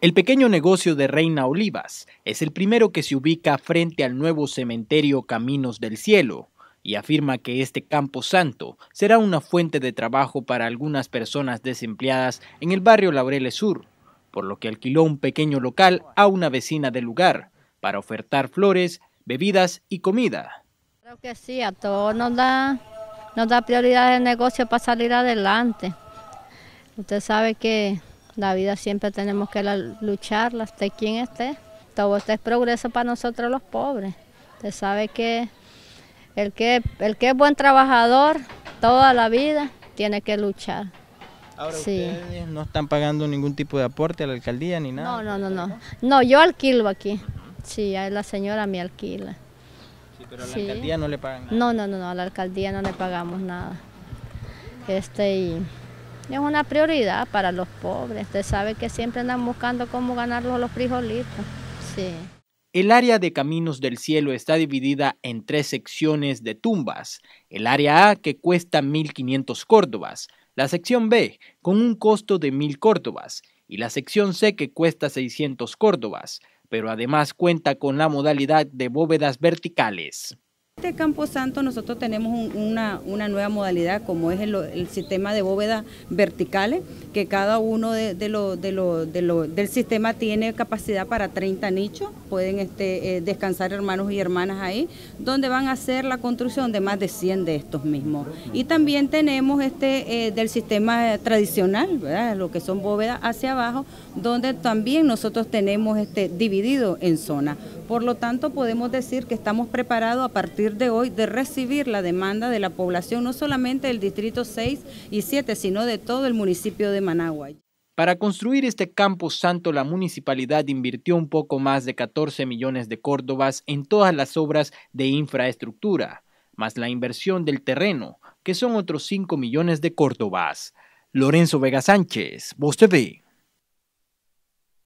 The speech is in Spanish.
El pequeño negocio de Reina Olivas es el primero que se ubica frente al nuevo cementerio Caminos del Cielo y afirma que este campo santo será una fuente de trabajo para algunas personas desempleadas en el barrio Laureles Sur, por lo que alquiló un pequeño local a una vecina del lugar para ofertar flores, bebidas y comida. Creo que sí, a todos nos da, nos da prioridad el negocio para salir adelante. Usted sabe que la vida siempre tenemos que lucharla, esté quien esté. Todo este es progreso para nosotros los pobres. Usted sabe que el que, el que es buen trabajador toda la vida tiene que luchar. Ahora ustedes no están pagando ningún tipo de aporte a la alcaldía ni nada. No, no, no, no. No, yo alquilo aquí. Sí, la señora me alquila. Sí, pero a la alcaldía no le pagan nada. No, no, no, no, a la alcaldía no le pagamos nada. Este y es una prioridad para los pobres. Usted sabe que siempre andan buscando cómo ganar los frijolitos. Sí. El área de Caminos del Cielo está dividida en tres secciones de tumbas. El área A, que cuesta 1.500 córdobas, la sección B, con un costo de 1.000 córdobas, y la sección C, que cuesta 600 córdobas, pero además cuenta con la modalidad de bóvedas verticales. Este Campo Santo nosotros tenemos una, nueva modalidad como es el, sistema de bóvedas verticales, que cada uno de, del sistema tiene capacidad para 30 nichos, pueden este, eh, descansar hermanos y hermanas ahí, donde van a hacer la construcción de más de 100 de estos mismos. Y también tenemos este eh, del sistema tradicional, lo que son bóvedas hacia abajo, donde también nosotros tenemos este, dividido en zonas. Por lo tanto, podemos decir que estamos preparados a partir de hoy de recibir la demanda de la población, no solamente del Distrito 6 y 7, sino de todo el municipio de Managua. Para construir este campo santo, la municipalidad invirtió un poco más de 14 millones de córdobas en todas las obras de infraestructura, más la inversión del terreno, que son otros 5 millones de córdobas. Lorenzo Vega Sánchez, Voz